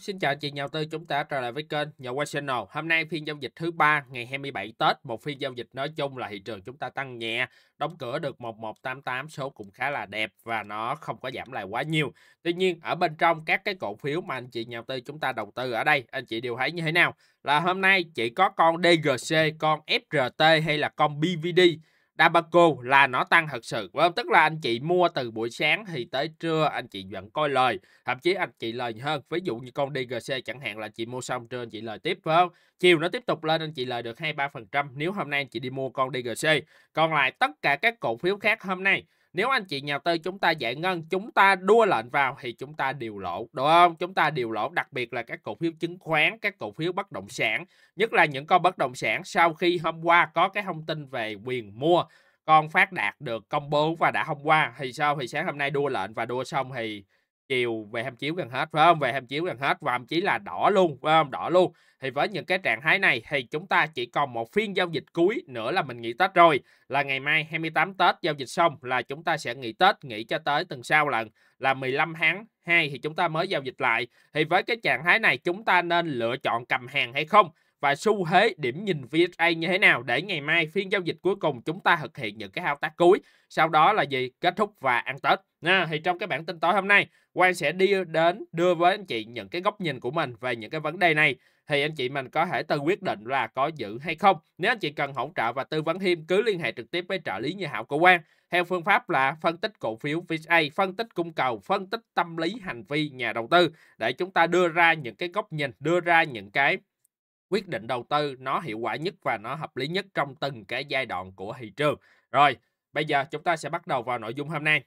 xin chào chị nhà đầu tư chúng ta trở lại với kênh Nhà Qua Channel. Hôm nay phiên giao dịch thứ ba ngày 27 Tết, một phiên giao dịch nói chung là thị trường chúng ta tăng nhẹ, đóng cửa được 1188 số cũng khá là đẹp và nó không có giảm lại quá nhiều. Tuy nhiên ở bên trong các cái cổ phiếu mà anh chị nhà đầu tư chúng ta đầu tư ở đây, anh chị đều thấy như thế nào? Là hôm nay chỉ có con DGC, con FRT hay là con BVD Dabaco là nó tăng thật sự phải không? Vâng, tức là anh chị mua từ buổi sáng thì tới trưa anh chị vẫn coi lời thậm chí anh chị lời hơn ví dụ như con DGC chẳng hạn là chị mua xong trưa anh chị lời tiếp phải không chiều nó tiếp tục lên anh chị lời được 23% nếu hôm nay anh chị đi mua con DGC còn lại tất cả các cổ phiếu khác hôm nay nếu anh chị nhà tư chúng ta giải ngân chúng ta đua lệnh vào thì chúng ta đều lỗ đúng không chúng ta đều lỗ đặc biệt là các cổ phiếu chứng khoán các cổ phiếu bất động sản nhất là những con bất động sản sau khi hôm qua có cái thông tin về quyền mua con phát đạt được công bố và đã hôm qua thì sao thì sáng hôm nay đua lệnh và đua xong thì chiều về ham chiếu gần hết phải không về ham chiếu gần hết và thậm chí là đỏ luôn phải không đỏ luôn thì với những cái trạng thái này thì chúng ta chỉ còn một phiên giao dịch cuối nữa là mình nghỉ Tết rồi là ngày mai 28 Tết giao dịch xong là chúng ta sẽ nghỉ Tết nghỉ cho tới tuần sau lần là 15 tháng 2 thì chúng ta mới giao dịch lại thì với cái trạng thái này chúng ta nên lựa chọn cầm hàng hay không và xu thế điểm nhìn VSA như thế nào để ngày mai phiên giao dịch cuối cùng chúng ta thực hiện những cái thao tác cuối. Sau đó là gì? Kết thúc và ăn Tết. À, thì trong cái bản tin tối hôm nay, Quang sẽ đi đến đưa với anh chị những cái góc nhìn của mình về những cái vấn đề này thì anh chị mình có thể tự quyết định là có giữ hay không. Nếu anh chị cần hỗ trợ và tư vấn thêm cứ liên hệ trực tiếp với trợ lý nhà hảo của Quang theo phương pháp là phân tích cổ phiếu VSA, phân tích cung cầu, phân tích tâm lý hành vi nhà đầu tư để chúng ta đưa ra những cái góc nhìn, đưa ra những cái quyết định đầu tư nó hiệu quả nhất và nó hợp lý nhất trong từng cái giai đoạn của thị trường. Rồi, bây giờ chúng ta sẽ bắt đầu vào nội dung hôm nay.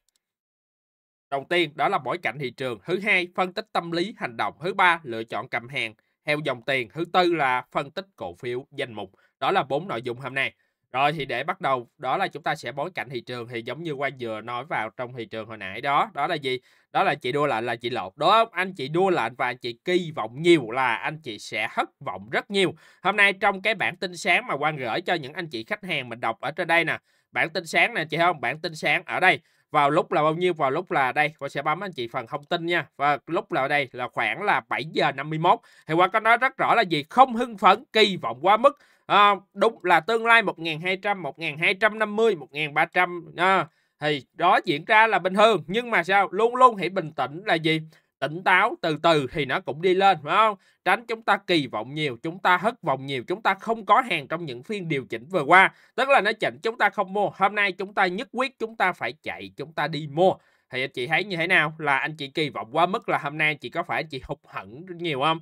Đầu tiên đó là bối cảnh thị trường, thứ hai phân tích tâm lý hành động, thứ ba lựa chọn cầm hàng theo dòng tiền, thứ tư là phân tích cổ phiếu danh mục. Đó là bốn nội dung hôm nay. Rồi thì để bắt đầu đó là chúng ta sẽ bối cảnh thị trường thì giống như Quang vừa nói vào trong thị trường hồi nãy đó. Đó là gì? Đó là chị đua lệnh là chị lột đó Anh chị đua lệnh và anh chị kỳ vọng nhiều là anh chị sẽ thất vọng rất nhiều. Hôm nay trong cái bản tin sáng mà Quang gửi cho những anh chị khách hàng mình đọc ở trên đây nè. Bản tin sáng nè chị không? Bản tin sáng ở đây vào lúc là bao nhiêu vào lúc là đây và sẽ bấm anh chị phần thông tin nha và lúc là đây là khoảng là 7 giờ 51 thì Quang có nói rất rõ là gì không hưng phấn kỳ vọng quá mức à, đúng là tương lai 1200 1250 1300 à, thì đó diễn ra là bình thường nhưng mà sao luôn luôn hãy bình tĩnh là gì tỉnh táo từ từ thì nó cũng đi lên phải không tránh chúng ta kỳ vọng nhiều chúng ta hất vọng nhiều chúng ta không có hàng trong những phiên điều chỉnh vừa qua tức là nó chỉnh chúng ta không mua hôm nay chúng ta nhất quyết chúng ta phải chạy chúng ta đi mua thì anh chị thấy như thế nào là anh chị kỳ vọng quá mức là hôm nay chị có phải chị hụt hẫng nhiều không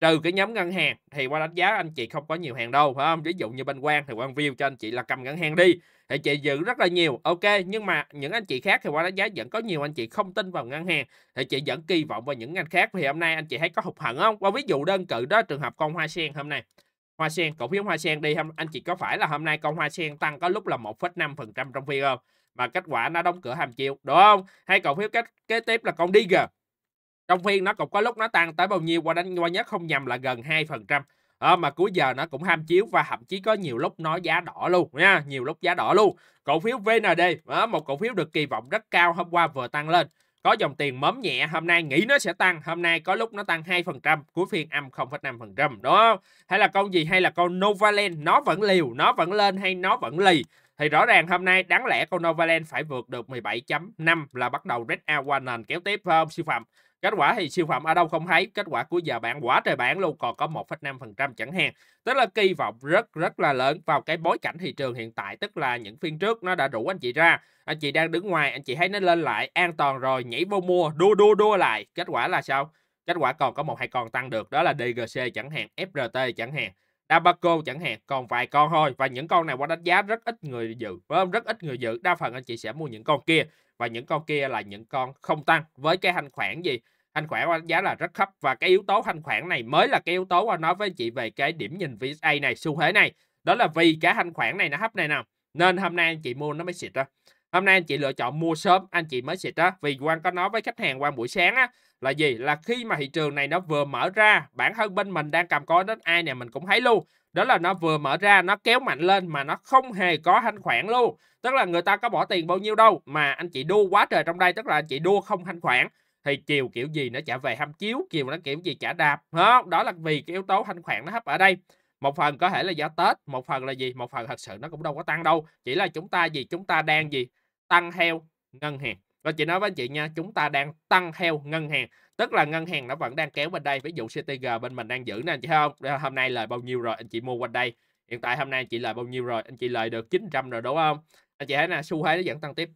trừ cái nhóm ngân hàng thì qua đánh giá anh chị không có nhiều hàng đâu phải không ví dụ như bên quan thì quan view cho anh chị là cầm ngân hàng đi thì chị giữ rất là nhiều ok nhưng mà những anh chị khác thì qua đánh giá vẫn có nhiều anh chị không tin vào ngân hàng thì chị vẫn kỳ vọng vào những ngành khác thì hôm nay anh chị thấy có hụt hẳn không qua ví dụ đơn cử đó trường hợp con hoa sen hôm nay hoa sen cổ phiếu hoa sen đi anh chị có phải là hôm nay con hoa sen tăng có lúc là 1,5% trong phiên không mà kết quả nó đóng cửa hàm chiều đúng không hay cổ phiếu kế tiếp là con Digger trong phiên nó cũng có lúc nó tăng tới bao nhiêu qua đánh qua nhớ không nhầm là gần 2% à, ờ, mà cuối giờ nó cũng ham chiếu và thậm chí có nhiều lúc nó giá đỏ luôn nha nhiều lúc giá đỏ luôn cổ phiếu VND à, ờ, một cổ phiếu được kỳ vọng rất cao hôm qua vừa tăng lên có dòng tiền mớm nhẹ hôm nay nghĩ nó sẽ tăng hôm nay có lúc nó tăng 2% cuối phiên âm 0,5% đó hay là con gì hay là con Novaland nó vẫn liều nó vẫn lên hay nó vẫn lì thì rõ ràng hôm nay đáng lẽ con Novaland phải vượt được 17.5 là bắt đầu Red out qua nền kéo tiếp phải không siêu phẩm Kết quả thì siêu phẩm ở đâu không thấy, kết quả của giờ bạn quả trời bạn luôn còn có 1,5% chẳng hạn. Tức là kỳ vọng rất rất là lớn vào cái bối cảnh thị trường hiện tại, tức là những phiên trước nó đã rủ anh chị ra. Anh chị đang đứng ngoài, anh chị thấy nó lên lại an toàn rồi, nhảy vô mua, đua đua đua lại. Kết quả là sao? Kết quả còn có một hai con tăng được, đó là DGC chẳng hạn, FRT chẳng hạn. Dabaco chẳng hạn còn vài con thôi và những con này qua đánh giá rất ít người dự phải không? rất ít người dự đa phần anh chị sẽ mua những con kia và những con kia là những con không tăng với cái hành khoản gì thanh khoản đánh giá là rất thấp và cái yếu tố thanh khoản này mới là cái yếu tố anh à, nói với chị về cái điểm nhìn VSA này xu thế này đó là vì cái thanh khoản này nó thấp này nè nên hôm nay anh chị mua nó mới xịt đó hôm nay anh chị lựa chọn mua sớm anh chị mới xịt đó vì quan có nói với khách hàng qua buổi sáng á là gì là khi mà thị trường này nó vừa mở ra bản thân bên mình đang cầm coi đến ai nè mình cũng thấy luôn đó là nó vừa mở ra nó kéo mạnh lên mà nó không hề có thanh khoản luôn tức là người ta có bỏ tiền bao nhiêu đâu mà anh chị đua quá trời trong đây tức là anh chị đua không thanh khoản thì chiều kiểu gì nó trả về hâm chiếu chiều nó kiểu gì trả đạp không đó là vì cái yếu tố thanh khoản nó hấp ở đây một phần có thể là do tết một phần là gì một phần thật sự nó cũng đâu có tăng đâu chỉ là chúng ta gì chúng ta đang gì tăng theo ngân hàng và chị nói với anh chị nha chúng ta đang tăng theo ngân hàng tức là ngân hàng nó vẫn đang kéo bên đây ví dụ CTG bên mình đang giữ nè anh chị thấy không hôm nay lời bao nhiêu rồi anh chị mua quanh đây hiện tại hôm nay anh chị lời bao nhiêu rồi anh chị lời được 900 rồi đúng không anh chị thấy nè xu thế nó vẫn tăng tiếp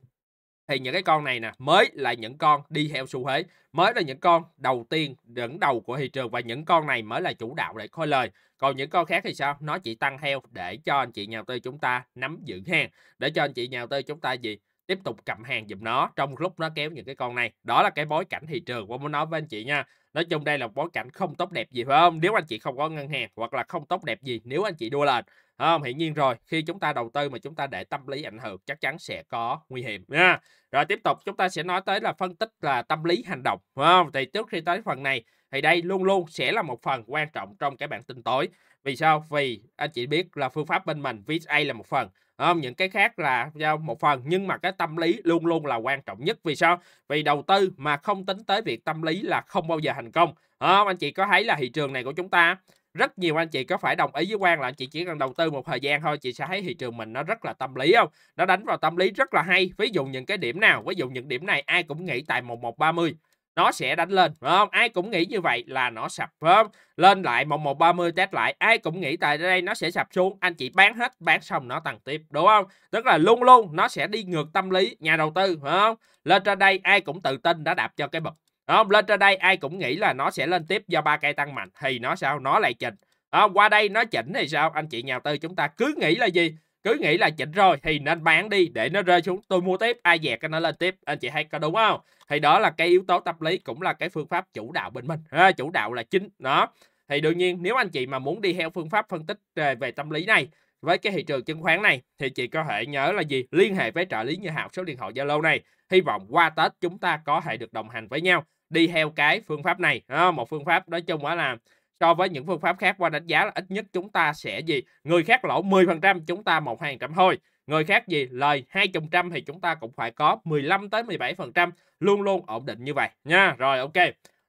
thì những cái con này nè mới là những con đi theo xu thế mới là những con đầu tiên dẫn đầu của thị trường và những con này mới là chủ đạo để khôi lời còn những con khác thì sao nó chỉ tăng theo để cho anh chị nhà đầu tư chúng ta nắm giữ hàng để cho anh chị nhà đầu tư chúng ta gì tiếp tục cầm hàng giùm nó trong lúc nó kéo những cái con này đó là cái bối cảnh thị trường tôi muốn nói với anh chị nha nói chung đây là bối cảnh không tốt đẹp gì phải không nếu anh chị không có ngân hàng hoặc là không tốt đẹp gì nếu anh chị đua lên không hiển nhiên rồi khi chúng ta đầu tư mà chúng ta để tâm lý ảnh hưởng chắc chắn sẽ có nguy hiểm nha rồi tiếp tục chúng ta sẽ nói tới là phân tích là tâm lý hành động không thì trước khi tới phần này thì đây luôn luôn sẽ là một phần quan trọng trong cái bản tin tối vì sao vì anh chị biết là phương pháp bên mình VSA là một phần không những cái khác là do một phần nhưng mà cái tâm lý luôn luôn là quan trọng nhất vì sao vì đầu tư mà không tính tới việc tâm lý là không bao giờ thành công không anh chị có thấy là thị trường này của chúng ta rất nhiều anh chị có phải đồng ý với quan là anh chị chỉ cần đầu tư một thời gian thôi chị sẽ thấy thị trường mình nó rất là tâm lý không nó đánh vào tâm lý rất là hay ví dụ những cái điểm nào ví dụ những điểm này ai cũng nghĩ tại 1130 nó sẽ đánh lên phải không ai cũng nghĩ như vậy là nó sập phải không lên lại 1130 test lại ai cũng nghĩ tại đây nó sẽ sập xuống anh chị bán hết bán xong nó tăng tiếp đúng không tức là luôn luôn nó sẽ đi ngược tâm lý nhà đầu tư phải không lên trên đây ai cũng tự tin đã đạp cho cái bậc không, lên trên đây ai cũng nghĩ là nó sẽ lên tiếp do ba cây tăng mạnh thì nó sao nó lại chỉnh à, qua đây nó chỉnh thì sao anh chị nhà tư chúng ta cứ nghĩ là gì cứ nghĩ là chỉnh rồi thì nên bán đi để nó rơi xuống tôi mua tiếp ai dẹt nó lên tiếp anh chị hay có đúng không thì đó là cái yếu tố tâm lý cũng là cái phương pháp chủ đạo bên mình ha, ờ, chủ đạo là chính đó thì đương nhiên nếu anh chị mà muốn đi theo phương pháp phân tích ờ, về tâm lý này với cái thị trường chứng khoán này thì chị có thể nhớ là gì liên hệ với trợ lý như hảo số điện thoại zalo này hy vọng qua tết chúng ta có thể được đồng hành với nhau đi theo cái phương pháp này à, một phương pháp nói chung là so với những phương pháp khác qua đánh giá là ít nhất chúng ta sẽ gì người khác lỗ 10% chúng ta một hàng trăm thôi người khác gì lời 200% thì chúng ta cũng phải có 15 tới 17% luôn luôn ổn định như vậy nha rồi ok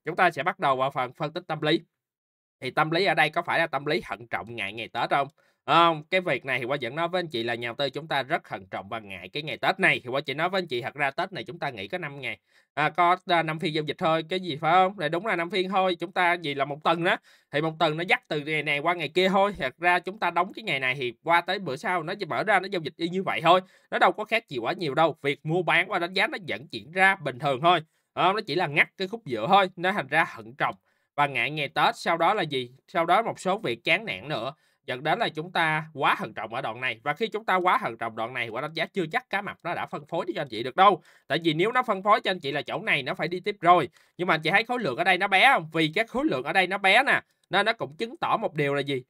chúng ta sẽ bắt đầu vào phần phân tích tâm lý thì tâm lý ở đây có phải là tâm lý thận trọng ngại ngày Tết không không cái việc này thì qua vẫn nói với anh chị là nhà đầu tư chúng ta rất thận trọng và ngại cái ngày tết này thì qua chị nói với anh chị thật ra tết này chúng ta nghỉ có 5 ngày à, có à, năm phiên giao dịch thôi cái gì phải không lại đúng là năm phiên thôi chúng ta gì là một tuần đó thì một tuần nó dắt từ ngày này qua ngày kia thôi thật ra chúng ta đóng cái ngày này thì qua tới bữa sau nó chỉ mở ra nó giao dịch y như vậy thôi nó đâu có khác gì quá nhiều đâu việc mua bán qua đánh giá nó vẫn diễn ra bình thường thôi à, nó chỉ là ngắt cái khúc giữa thôi nó thành ra thận trọng và ngại ngày tết sau đó là gì sau đó một số việc chán nản nữa dẫn đến là chúng ta quá thận trọng ở đoạn này và khi chúng ta quá thận trọng đoạn này quả đánh giá chưa chắc cá mập nó đã phân phối cho anh chị được đâu tại vì nếu nó phân phối cho anh chị là chỗ này nó phải đi tiếp rồi nhưng mà anh chị thấy khối lượng ở đây nó bé không vì cái khối lượng ở đây nó bé nè nên nó cũng chứng tỏ một điều là gì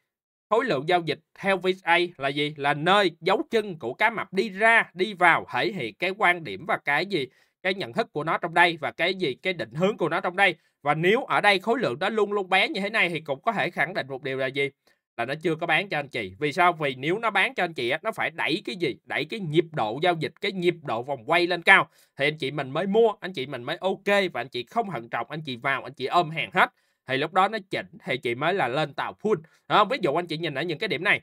khối lượng giao dịch theo VSA là gì là nơi dấu chân của cá mập đi ra đi vào thể hiện cái quan điểm và cái gì cái nhận thức của nó trong đây và cái gì cái định hướng của nó trong đây và nếu ở đây khối lượng nó luôn luôn bé như thế này thì cũng có thể khẳng định một điều là gì là nó chưa có bán cho anh chị vì sao vì nếu nó bán cho anh chị á, nó phải đẩy cái gì đẩy cái nhịp độ giao dịch cái nhịp độ vòng quay lên cao thì anh chị mình mới mua anh chị mình mới ok và anh chị không hận trọng anh chị vào anh chị ôm hàng hết thì lúc đó nó chỉnh thì chị mới là lên tàu full à, ví dụ anh chị nhìn ở những cái điểm này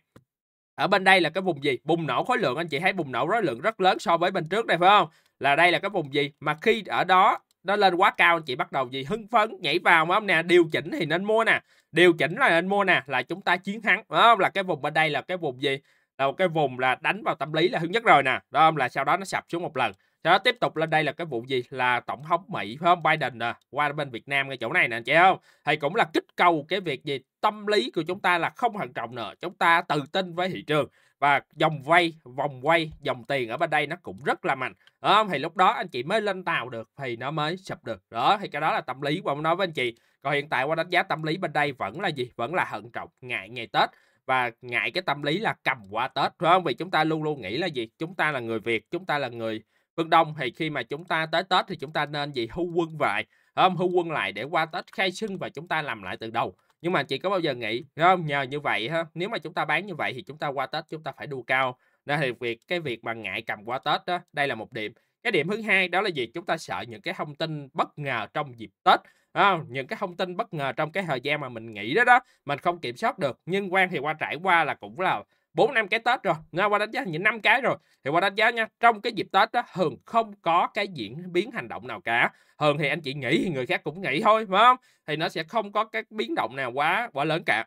ở bên đây là cái vùng gì bùng nổ khối lượng anh chị thấy bùng nổ khối lượng rất lớn so với bên trước đây phải không là đây là cái vùng gì mà khi ở đó nó lên quá cao anh chị bắt đầu gì hưng phấn nhảy vào mà ông nè điều chỉnh thì nên mua nè điều chỉnh là nên mua nè là chúng ta chiến thắng đúng không là cái vùng bên đây là cái vùng gì là một cái vùng là đánh vào tâm lý là hưng nhất rồi nè đó là sau đó nó sập xuống một lần sau đó tiếp tục lên đây là cái vụ gì là tổng thống mỹ phải không biden nè qua bên việt nam ngay chỗ này nè anh chị không thì cũng là kích cầu cái việc gì tâm lý của chúng ta là không hận trọng nữa chúng ta tự tin với thị trường và dòng vay vòng quay dòng tiền ở bên đây nó cũng rất là mạnh đúng không thì lúc đó anh chị mới lên tàu được thì nó mới sụp được đó thì cái đó là tâm lý của ông nói với anh chị còn hiện tại qua đánh giá tâm lý bên đây vẫn là gì vẫn là hận trọng ngại ngày tết và ngại cái tâm lý là cầm qua tết đúng không vì chúng ta luôn luôn nghĩ là gì chúng ta là người việt chúng ta là người phương đông thì khi mà chúng ta tới tết thì chúng ta nên gì hưu quân vậy không hưu quân lại để qua tết khai sinh và chúng ta làm lại từ đầu nhưng mà chị có bao giờ nghĩ không nhờ như vậy ha nếu mà chúng ta bán như vậy thì chúng ta qua tết chúng ta phải đua cao nên thì việc cái việc mà ngại cầm qua tết đó đây là một điểm cái điểm thứ hai đó là gì chúng ta sợ những cái thông tin bất ngờ trong dịp tết à, những cái thông tin bất ngờ trong cái thời gian mà mình nghĩ đó đó mình không kiểm soát được nhưng quan thì qua trải qua là cũng là bốn năm cái tết rồi nga qua đánh giá những năm cái rồi thì qua đánh giá nha trong cái dịp tết đó thường không có cái diễn biến hành động nào cả thường thì anh chị nghĩ thì người khác cũng nghĩ thôi phải không thì nó sẽ không có cái biến động nào quá quá lớn cả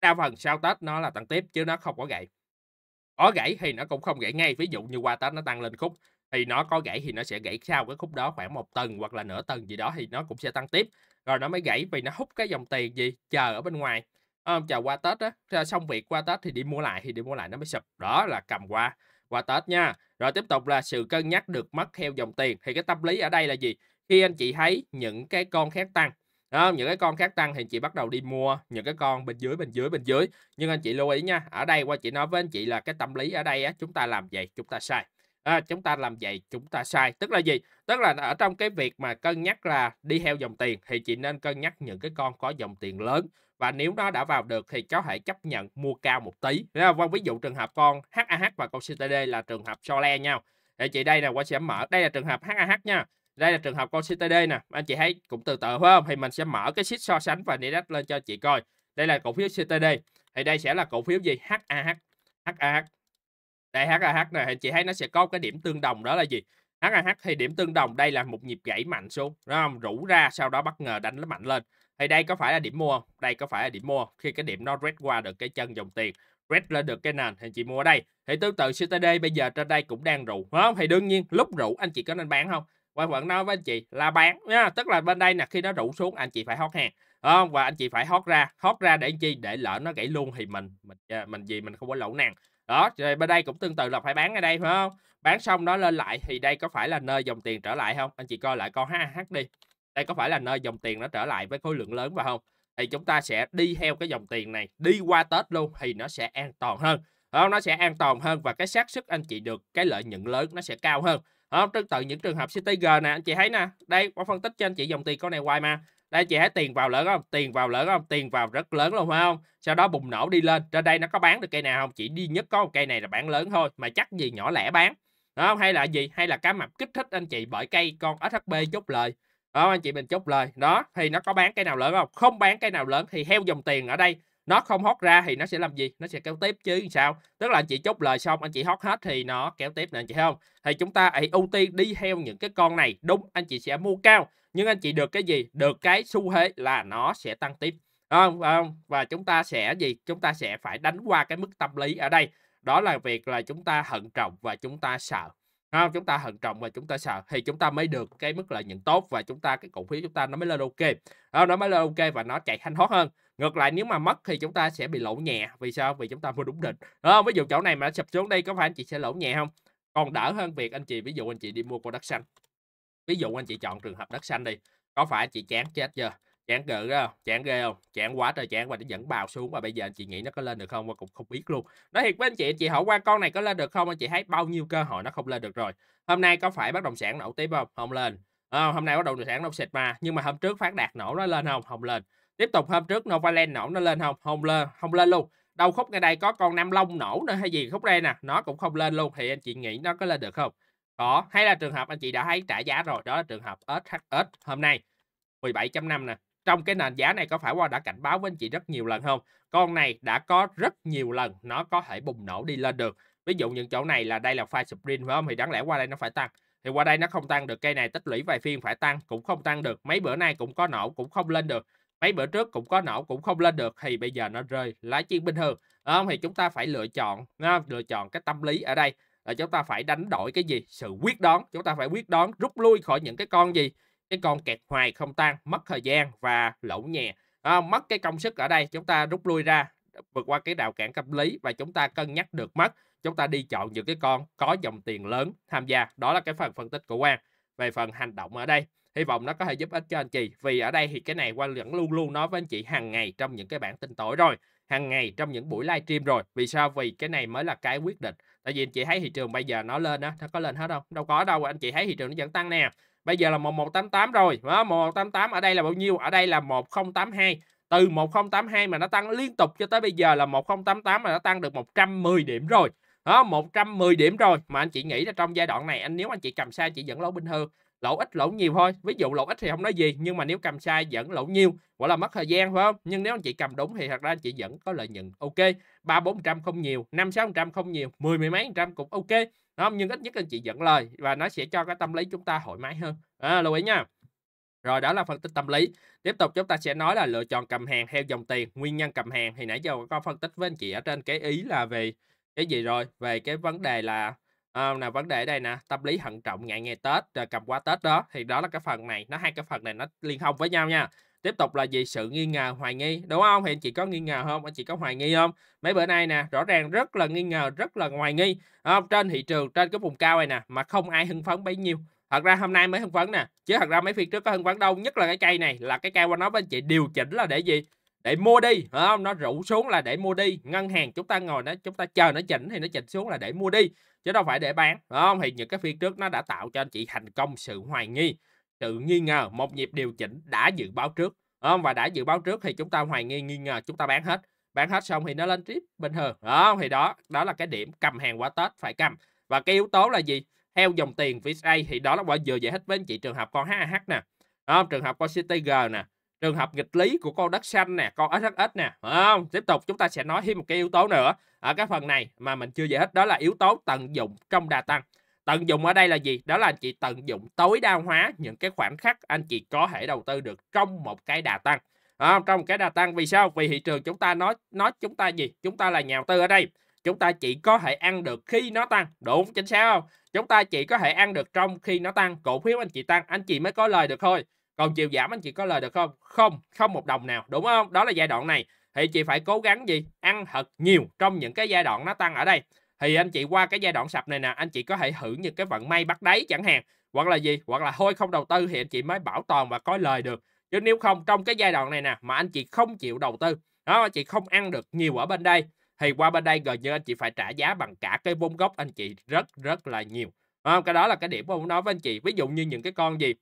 đa phần sau tết nó là tăng tiếp chứ nó không có gãy có gãy thì nó cũng không gãy ngay ví dụ như qua tết nó tăng lên khúc thì nó có gãy thì nó sẽ gãy sau cái khúc đó khoảng một tuần hoặc là nửa tuần gì đó thì nó cũng sẽ tăng tiếp rồi nó mới gãy vì nó hút cái dòng tiền gì chờ ở bên ngoài à, ờ, chờ qua tết á xong việc qua tết thì đi mua lại thì đi mua lại nó mới sụp đó là cầm qua qua tết nha rồi tiếp tục là sự cân nhắc được mất theo dòng tiền thì cái tâm lý ở đây là gì khi anh chị thấy những cái con khác tăng đó, ờ, những cái con khác tăng thì chị bắt đầu đi mua những cái con bên dưới bên dưới bên dưới nhưng anh chị lưu ý nha ở đây qua chị nói với anh chị là cái tâm lý ở đây á chúng ta làm vậy chúng ta sai à, chúng ta làm vậy chúng ta sai tức là gì tức là ở trong cái việc mà cân nhắc là đi theo dòng tiền thì chị nên cân nhắc những cái con có dòng tiền lớn và nếu nó đã vào được thì có thể chấp nhận mua cao một tí Nếu vâng ví dụ trường hợp con HAH và con CTD là trường hợp so le nhau thì chị đây nè, qua sẽ mở đây là trường hợp HAH nha đây là trường hợp con CTD nè anh chị thấy cũng từ từ phải không thì mình sẽ mở cái sheet so sánh và index lên cho chị coi đây là cổ phiếu CTD thì đây sẽ là cổ phiếu gì HAH HAH đây HAH nè, thì chị thấy nó sẽ có cái điểm tương đồng đó là gì HAH thì điểm tương đồng đây là một nhịp gãy mạnh xuống đúng không rủ ra sau đó bất ngờ đánh nó mạnh lên thì đây có phải là điểm mua không đây có phải là điểm mua khi cái điểm nó red qua được cái chân dòng tiền red lên được cái nền thì chị mua ở đây thì tương tự CTD bây giờ trên đây cũng đang rụ không thì đương nhiên lúc rụ anh chị có nên bán không Quang vẫn nói với anh chị là bán nha tức là bên đây là khi nó rụ xuống anh chị phải hót hàng không và anh chị phải hót ra hót ra để chi để lỡ nó gãy luôn thì mình mình ờ, mình gì mình không có lỗ nàng đó rồi bên đây cũng tương tự là phải bán ở đây phải không bán xong nó lên lại thì đây có phải là nơi dòng tiền trở lại không anh chị coi lại con HH đi đây có phải là nơi dòng tiền nó trở lại với khối lượng lớn và không thì chúng ta sẽ đi theo cái dòng tiền này đi qua Tết luôn thì nó sẽ an toàn hơn không? nó sẽ an toàn hơn và cái xác suất anh chị được cái lợi nhuận lớn nó sẽ cao hơn không? tương tự những trường hợp CTG nè anh chị thấy nè đây có phân tích cho anh chị dòng tiền con này hoài mà đây chị thấy tiền vào lớn không tiền vào lớn không tiền vào rất lớn luôn phải không sau đó bùng nổ đi lên trên đây nó có bán được cây nào không chỉ duy nhất có một cây này là bán lớn thôi mà chắc gì nhỏ lẻ bán đó không hay là gì hay là cá mập kích thích anh chị bởi cây con SHB chốt lời đó anh chị mình chốt lời đó thì nó có bán cái nào lớn không không bán cái nào lớn thì heo dòng tiền ở đây nó không hót ra thì nó sẽ làm gì nó sẽ kéo tiếp chứ sao tức là anh chị chốt lời xong anh chị hót hết thì nó kéo tiếp nè anh chị thấy không thì chúng ta hãy ưu tiên đi theo những cái con này đúng anh chị sẽ mua cao nhưng anh chị được cái gì được cái xu thế là nó sẽ tăng tiếp không không và chúng ta sẽ gì chúng ta sẽ phải đánh qua cái mức tâm lý ở đây đó là việc là chúng ta hận trọng và chúng ta sợ không chúng ta thận trọng và chúng ta sợ thì chúng ta mới được cái mức lợi nhuận tốt và chúng ta cái cổ phiếu chúng ta nó mới lên ok đó, nó mới lên ok và nó chạy thanh thoát hơn ngược lại nếu mà mất thì chúng ta sẽ bị lỗ nhẹ vì sao vì chúng ta mua đúng định đó, ví dụ chỗ này mà sập xuống đây có phải anh chị sẽ lỗ nhẹ không còn đỡ hơn việc anh chị ví dụ anh chị đi mua cổ đất xanh ví dụ anh chị chọn trường hợp đất xanh đi có phải anh chị chán chết chưa chán gỡ ra không chán ghê không chán quá trời chán và nó dẫn bào xuống và bây giờ anh chị nghĩ nó có lên được không và cũng không biết luôn nói thiệt với anh chị chị hỏi qua con này có lên được không anh chị thấy bao nhiêu cơ hội nó không lên được rồi hôm nay có phải bất động sản nổ tiếp không không lên à, hôm nay bất động sản nó xịt mà nhưng mà hôm trước phát đạt nổ nó lên không không lên tiếp tục hôm trước novaland nổ nó lên không không lên không lên luôn đâu khúc ngay đây có con nam long nổ nữa hay gì khúc đây nè nó cũng không lên luôn thì anh chị nghĩ nó có lên được không có hay là trường hợp anh chị đã thấy trả giá rồi đó là trường hợp SHS hôm nay 17.5 nè trong cái nền giá này có phải qua đã cảnh báo với anh chị rất nhiều lần không con này đã có rất nhiều lần nó có thể bùng nổ đi lên được ví dụ những chỗ này là đây là file sprint phải không thì đáng lẽ qua đây nó phải tăng thì qua đây nó không tăng được cây này tích lũy vài phiên phải tăng cũng không tăng được mấy bữa nay cũng có nổ cũng không lên được mấy bữa trước cũng có nổ cũng không lên được thì bây giờ nó rơi lái chiên bình thường không thì chúng ta phải lựa chọn lựa chọn cái tâm lý ở đây là chúng ta phải đánh đổi cái gì sự quyết đoán chúng ta phải quyết đoán rút lui khỏi những cái con gì cái con kẹt hoài không tan mất thời gian và lỗ nhẹ à, mất cái công sức ở đây chúng ta rút lui ra vượt qua cái đào cản tâm lý và chúng ta cân nhắc được mất chúng ta đi chọn những cái con có dòng tiền lớn tham gia đó là cái phần phân tích của Quang về phần hành động ở đây hy vọng nó có thể giúp ích cho anh chị vì ở đây thì cái này Quang vẫn luôn luôn nói với anh chị hàng ngày trong những cái bản tin tối rồi hàng ngày trong những buổi livestream rồi vì sao vì cái này mới là cái quyết định tại vì anh chị thấy thị trường bây giờ nó lên á nó có lên hết không đâu có đâu anh chị thấy thị trường nó vẫn tăng nè bây giờ là 1188 rồi đó, 1188 ở đây là bao nhiêu ở đây là 1082 từ 1082 mà nó tăng liên tục cho tới bây giờ là 1088 mà nó tăng được 110 điểm rồi đó 110 điểm rồi mà anh chị nghĩ là trong giai đoạn này anh nếu anh chị cầm sai chị vẫn lỗ bình thường lỗ ít lỗ nhiều thôi ví dụ lỗ ít thì không nói gì nhưng mà nếu cầm sai vẫn lỗ nhiều gọi là mất thời gian phải không nhưng nếu anh chị cầm đúng thì thật ra anh chị vẫn có lợi nhuận ok ba bốn trăm không nhiều năm sáu trăm không nhiều mười mấy trăm cũng ok không nhưng ít nhất anh chị dẫn lời và nó sẽ cho cái tâm lý chúng ta thoải mái hơn à, lưu ý nha rồi đó là phân tích tâm lý. Tiếp tục chúng ta sẽ nói là lựa chọn cầm hàng theo dòng tiền, nguyên nhân cầm hàng thì nãy giờ có phân tích với anh chị ở trên cái ý là về cái gì rồi, về cái vấn đề là à, ờ, là vấn đề ở đây nè, tâm lý hận trọng ngại ngày Tết rồi ờ, cầm qua Tết đó thì đó là cái phần này, nó hai cái phần này nó liên thông với nhau nha tiếp tục là gì sự nghi ngờ hoài nghi đúng không hiện chị có nghi ngờ không anh chị có hoài nghi không mấy bữa nay nè rõ ràng rất là nghi ngờ rất là hoài nghi không? trên thị trường trên cái vùng cao này nè mà không ai hưng phấn bấy nhiêu thật ra hôm nay mới hưng phấn nè chứ thật ra mấy phiên trước có hưng phấn đâu nhất là cái cây này là cái cây qua nói với anh chị điều chỉnh là để gì để mua đi phải không nó rủ xuống là để mua đi ngân hàng chúng ta ngồi đó chúng ta chờ nó chỉnh thì nó chỉnh xuống là để mua đi chứ đâu phải để bán phải không thì những cái phiên trước nó đã tạo cho anh chị thành công sự hoài nghi tự nghi ngờ một nhịp điều chỉnh đã dự báo trước không? và đã dự báo trước thì chúng ta hoài nghi nghi ngờ chúng ta bán hết bán hết xong thì nó lên tiếp bình thường đó thì đó đó là cái điểm cầm hàng qua tết phải cầm và cái yếu tố là gì theo dòng tiền VSA thì đó là quả vừa giải thích với anh chị trường hợp con HAH nè không? trường hợp con CTG nè trường hợp nghịch lý của con đất xanh nè con SHS nè không? tiếp tục chúng ta sẽ nói thêm một cái yếu tố nữa ở cái phần này mà mình chưa giải thích đó là yếu tố tận dụng trong đà tăng tận dụng ở đây là gì đó là anh chị tận dụng tối đa hóa những cái khoảnh khắc anh chị có thể đầu tư được trong một cái đà tăng à, trong một cái đà tăng vì sao vì thị trường chúng ta nói nói chúng ta gì chúng ta là nhà đầu tư ở đây chúng ta chỉ có thể ăn được khi nó tăng đúng chính xác không chúng ta chỉ có thể ăn được trong khi nó tăng cổ phiếu anh chị tăng anh chị mới có lời được thôi còn chiều giảm anh chị có lời được không không không một đồng nào đúng không đó là giai đoạn này thì chị phải cố gắng gì ăn thật nhiều trong những cái giai đoạn nó tăng ở đây thì anh chị qua cái giai đoạn sập này nè anh chị có thể hưởng những cái vận may bắt đáy chẳng hạn hoặc là gì hoặc là hôi không đầu tư thì anh chị mới bảo toàn và có lời được chứ nếu không trong cái giai đoạn này nè mà anh chị không chịu đầu tư đó anh chị không ăn được nhiều ở bên đây thì qua bên đây gần như anh chị phải trả giá bằng cả cái vốn gốc anh chị rất rất là nhiều không? cái đó là cái điểm mà ông nói với anh chị ví dụ như những cái con gì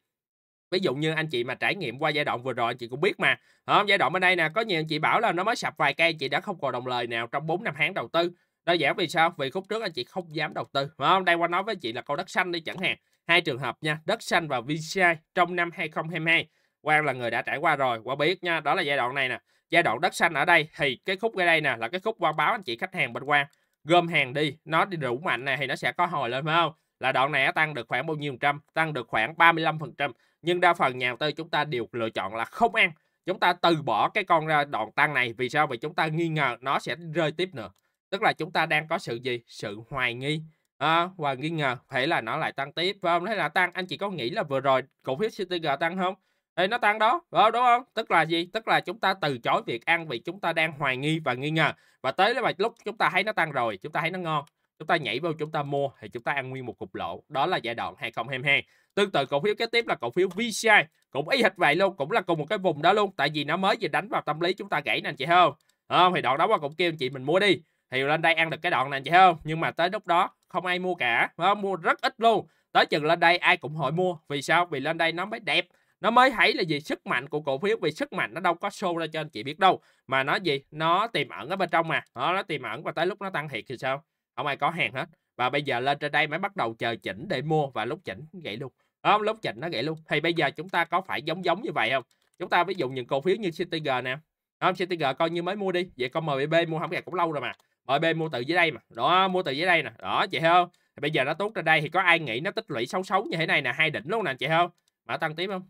ví dụ như anh chị mà trải nghiệm qua giai đoạn vừa rồi anh chị cũng biết mà không? giai đoạn bên đây nè có nhiều anh chị bảo là nó mới sập vài cây chị đã không còn đồng lời nào trong 4 năm tháng đầu tư Đơn giản vì sao? Vì khúc trước anh chị không dám đầu tư. Phải không? Đây qua nói với chị là câu đất xanh đi chẳng hạn. Hai trường hợp nha, đất xanh và VCI trong năm 2022. quan là người đã trải qua rồi, qua biết nha, đó là giai đoạn này nè. Giai đoạn đất xanh ở đây thì cái khúc ở đây nè là cái khúc Quang báo anh chị khách hàng bên quan gom hàng đi, nó đi đủ mạnh này thì nó sẽ có hồi lên phải không? Là đoạn này tăng được khoảng bao nhiêu phần trăm? Tăng được khoảng 35%. Nhưng đa phần nhà đầu tư chúng ta đều lựa chọn là không ăn. Chúng ta từ bỏ cái con ra à, đoạn tăng này vì sao? Vì chúng ta nghi ngờ nó sẽ rơi tiếp nữa tức là chúng ta đang có sự gì sự hoài nghi à, và nghi ngờ phải là nó lại tăng tiếp và không thấy là tăng anh chị có nghĩ là vừa rồi cổ phiếu CTG tăng không thì nó tăng đó đúng không tức là gì tức là chúng ta từ chối việc ăn vì chúng ta đang hoài nghi và nghi ngờ và tới là lúc chúng ta thấy nó tăng rồi chúng ta thấy nó ngon chúng ta nhảy vào chúng ta mua thì chúng ta ăn nguyên một cục lỗ đó là giai đoạn 2022 tương tự cổ phiếu kế tiếp là cổ phiếu VCI cũng y hệt vậy luôn cũng là cùng một cái vùng đó luôn tại vì nó mới vừa đánh vào tâm lý chúng ta gãy nè anh chị không không thì đoạn đó qua cũng kêu anh chị mình mua đi thì lên đây ăn được cái đoạn này chị không nhưng mà tới lúc đó không ai mua cả không? mua rất ít luôn tới chừng lên đây ai cũng hỏi mua vì sao vì lên đây nó mới đẹp nó mới thấy là gì sức mạnh của cổ phiếu vì sức mạnh nó đâu có show ra cho anh chị biết đâu mà nó gì nó tiềm ẩn ở bên trong mà đó, nó tiềm ẩn và tới lúc nó tăng thiệt thì sao không ai có hàng hết và bây giờ lên trên đây mới bắt đầu chờ chỉnh để mua và lúc chỉnh gãy luôn không lúc chỉnh nó gãy luôn thì bây giờ chúng ta có phải giống giống như vậy không chúng ta ví dụ những cổ phiếu như CTG nè không CTG coi như mới mua đi vậy con MBB mua không gạt dạ, cũng lâu rồi mà MB mua từ dưới đây mà đó mua từ dưới đây nè đó chị thấy không thì bây giờ nó tốt ra đây thì có ai nghĩ nó tích lũy xấu xấu như thế này nè hai đỉnh luôn nè chị thấy không mã tăng tiếp không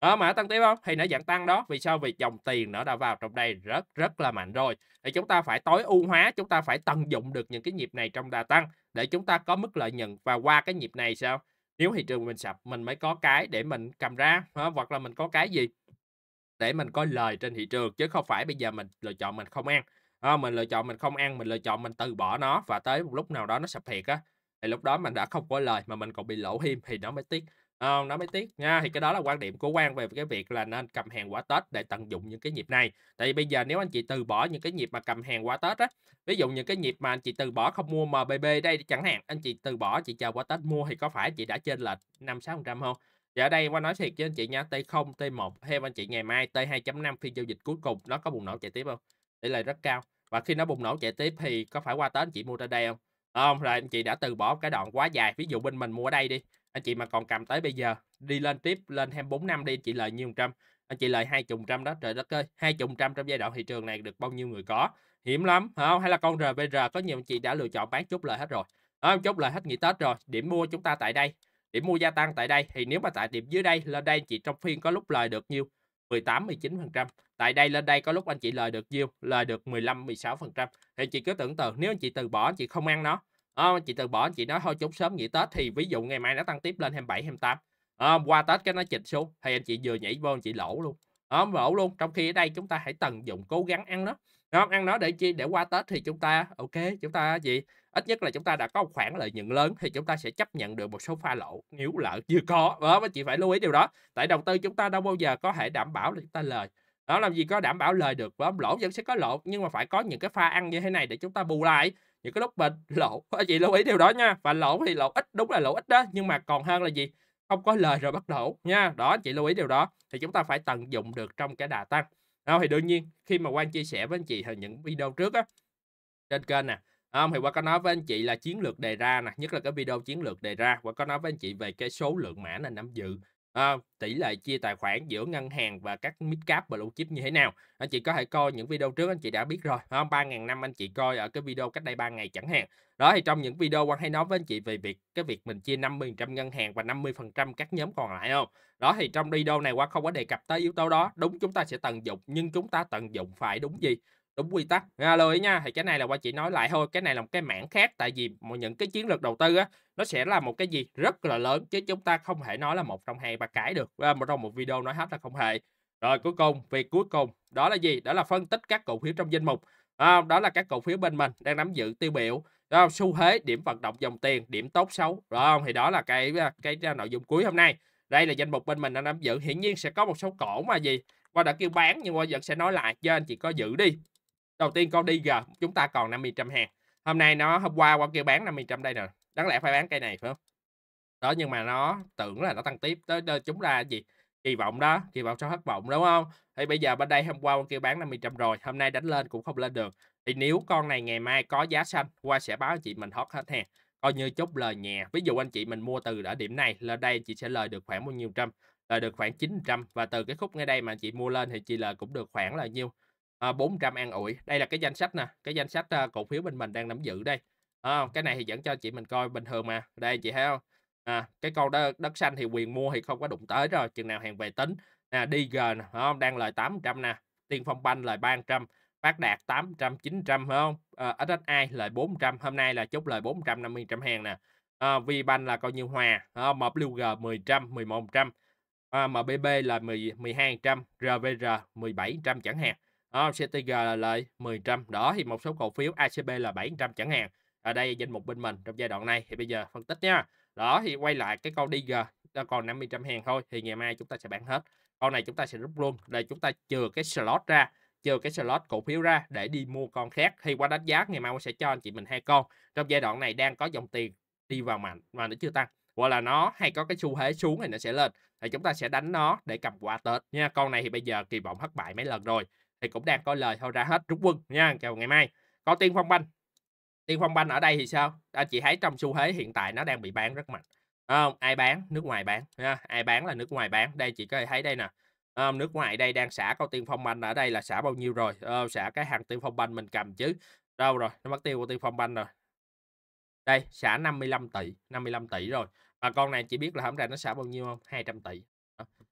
đó ờ, mã tăng tiếp không thì nó vẫn tăng đó vì sao vì dòng tiền nó đã vào trong đây rất rất là mạnh rồi thì chúng ta phải tối ưu hóa chúng ta phải tận dụng được những cái nhịp này trong đà tăng để chúng ta có mức lợi nhuận và qua cái nhịp này sao nếu thị trường mình sập mình mới có cái để mình cầm ra đó, hoặc là mình có cái gì để mình có lời trên thị trường chứ không phải bây giờ mình lựa chọn mình không ăn à, mình lựa chọn mình không ăn mình lựa chọn mình từ bỏ nó và tới một lúc nào đó nó sập thiệt á thì lúc đó mình đã không có lời mà mình còn bị lỗ hiêm thì nó mới tiếc à, nó mới tiếc nha thì cái đó là quan điểm của quan về cái việc là nên cầm hàng quả tết để tận dụng những cái nhịp này tại vì bây giờ nếu anh chị từ bỏ những cái nhịp mà cầm hàng quả tết á ví dụ những cái nhịp mà anh chị từ bỏ không mua mbb đây chẳng hạn anh chị từ bỏ chị chờ quả tết mua thì có phải chị đã trên lệch năm sáu trăm không Dạ ở đây qua nói thiệt với anh chị nha, T0, T1 theo anh chị ngày mai T2.5 phiên giao dịch cuối cùng nó có bùng nổ chạy tiếp không? tỷ lệ rất cao và khi nó bùng nổ chạy tiếp thì có phải qua tới anh chị mua ra đây không không là anh chị đã từ bỏ cái đoạn quá dài ví dụ bên mình mua ở đây đi anh chị mà còn cầm tới bây giờ đi lên tiếp lên 24 năm đi anh chị lời nhiều trăm anh chị lời hai chục trăm đó trời đất ơi hai chục trăm trong giai đoạn thị trường này được bao nhiêu người có hiểm lắm không hay là con RVR có nhiều anh chị đã lựa chọn bán chút lời hết rồi không chút lời hết nghỉ Tết rồi điểm mua chúng ta tại đây điểm mua gia tăng tại đây thì nếu mà tại điểm dưới đây lên đây anh chị trong phiên có lúc lời được nhiêu 18 19 phần trăm tại đây lên đây có lúc anh chị lời được yield lời được 15 16 phần trăm thì chị cứ tưởng tượng nếu anh chị từ bỏ anh chị không ăn nó à, chị từ bỏ anh chị nói thôi trốn sớm nghỉ tết thì ví dụ ngày mai nó tăng tiếp lên 27 28 à, qua tết cái nó chịch xuống thì anh chị vừa nhảy vô anh chị lỗ luôn à, lỗ luôn trong khi ở đây chúng ta hãy tận dụng cố gắng ăn nó không ờ, ăn nó để chi để qua tết thì chúng ta ok chúng ta gì ít nhất là chúng ta đã có một khoản lợi nhuận lớn thì chúng ta sẽ chấp nhận được một số pha lỗ nếu lợi chưa có đó, mà chị phải lưu ý điều đó tại đầu tư chúng ta đâu bao giờ có thể đảm bảo là chúng ta lời đó làm gì có đảm bảo lời được và lỗ vẫn sẽ có lỗ nhưng mà phải có những cái pha ăn như thế này để chúng ta bù lại những cái lúc mình lỗ anh chị lưu ý điều đó nha và lỗ thì lỗ ít đúng là lỗ ít đó nhưng mà còn hơn là gì không có lời rồi bắt lỗ nha đó anh chị lưu ý điều đó thì chúng ta phải tận dụng được trong cái đà tăng không thì đương nhiên khi mà quan chia sẻ với anh chị ở những video trước á trên kênh nè không thì qua có nói với anh chị là chiến lược đề ra nè nhất là cái video chiến lược đề ra và có nói với anh chị về cái số lượng mã nên nắm giữ à, tỷ lệ chia tài khoản giữa ngân hàng và các midcap và low chip như thế nào anh chị có thể coi những video trước anh chị đã biết rồi không ba ngàn năm anh chị coi ở cái video cách đây 3 ngày chẳng hạn đó thì trong những video quan hay nói với anh chị về việc cái việc mình chia 50% ngân hàng và 50% các nhóm còn lại không đó thì trong video này qua không có đề cập tới yếu tố đó đúng chúng ta sẽ tận dụng nhưng chúng ta tận dụng phải đúng gì đúng quy tắc alo ý nha thì cái này là qua chỉ nói lại thôi cái này là một cái mảng khác tại vì những cái chiến lược đầu tư á nó sẽ là một cái gì rất là lớn chứ chúng ta không thể nói là một trong hai ba cái được à, một trong một video nói hết là không hề rồi cuối cùng việc cuối cùng đó là gì đó là phân tích các cổ phiếu trong danh mục à, đó là các cổ phiếu bên mình đang nắm giữ tiêu biểu đó xu thế điểm vận động dòng tiền điểm tốt xấu rồi thì đó là cái à, cái nội dung cuối hôm nay đây là danh mục bên mình đang nắm giữ hiển nhiên sẽ có một số cổ mà gì qua đã kêu bán nhưng qua vẫn sẽ nói lại cho anh chị có giữ đi đầu tiên con đi g chúng ta còn 50 trăm hàng hôm nay nó hôm qua qua kia bán 50 trăm đây rồi đáng lẽ phải bán cây này phải không đó nhưng mà nó tưởng là nó tăng tiếp tới chúng ta gì kỳ vọng đó kỳ vọng cho thất vọng đúng không thì bây giờ bên đây hôm qua con kia bán 50 trăm rồi hôm nay đánh lên cũng không lên được thì nếu con này ngày mai có giá xanh qua sẽ báo anh chị mình hot hết hàng coi như chốt lời nhẹ ví dụ anh chị mình mua từ ở điểm này lên đây chị sẽ lời được khoảng bao nhiêu trăm lời được khoảng 900 và từ cái khúc ngay đây mà chị mua lên thì chị lời cũng được khoảng là nhiêu à, ờ, 400 an ủi đây là cái danh sách nè cái danh sách ờ, cổ phiếu bên mình đang nắm giữ đây à, cái này thì dẫn cho chị mình coi bình thường mà đây chị thấy không à, cái con đất, đất xanh thì quyền mua thì không có đụng tới rồi chừng nào hàng về tính à, g nè không đang lời 800 nè Tiên Phong Banh lời 300 Phát Đạt 800 900 phải không à, ờ, SSI lời 400 hôm nay là chốt lời 450 trăm hàng nè à, VBank là coi như hòa à, MWG 100 1100 à, MBB là 10, trăm RVR trăm chẳng hạn à, CTG là lời 100 đó thì một số cổ phiếu ACB là 700 chẳng hạn ở đây danh mục bên mình trong giai đoạn này thì bây giờ phân tích nha đó thì quay lại cái con DG ta còn 500 trăm hàng thôi thì ngày mai chúng ta sẽ bán hết con này chúng ta sẽ rút luôn để chúng ta chừa cái slot ra chừa cái slot cổ phiếu ra để đi mua con khác thì qua đánh giá ngày mai sẽ cho anh chị mình hai con trong giai đoạn này đang có dòng tiền đi vào mạnh mà nó chưa tăng hoặc là nó hay có cái xu thế xuống thì nó sẽ lên thì chúng ta sẽ đánh nó để cầm qua tết nha con này thì bây giờ kỳ vọng thất bại mấy lần rồi thì cũng đang có lời thôi ra hết rút quân nha chào ngày mai có tiên phong banh tiên phong banh ở đây thì sao à, chị thấy trong xu thế hiện tại nó đang bị bán rất mạnh à, ai bán nước ngoài bán nha ai bán là nước ngoài bán đây chị có thể thấy đây nè à, nước ngoài đây đang xả con tiên phong banh ở đây là xả bao nhiêu rồi à, xả cái hàng tiên phong banh mình cầm chứ đâu rồi nó mất tiêu của tiên phong banh rồi đây xả 55 tỷ 55 tỷ rồi mà con này chỉ biết là hôm nay nó xả bao nhiêu không 200 tỷ